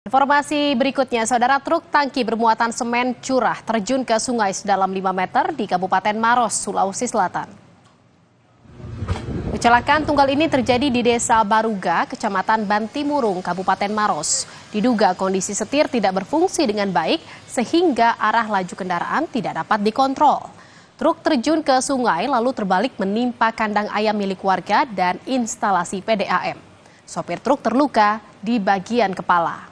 Informasi berikutnya, saudara truk tangki bermuatan semen curah terjun ke sungai sedalam 5 meter di Kabupaten Maros, Sulawesi Selatan. Kecelakaan tunggal ini terjadi di Desa Baruga, Kecamatan Bantimurung, Kabupaten Maros. Diduga kondisi setir tidak berfungsi dengan baik sehingga arah laju kendaraan tidak dapat dikontrol. Truk terjun ke sungai lalu terbalik menimpa kandang ayam milik warga dan instalasi PDAM. Sopir truk terluka di bagian kepala.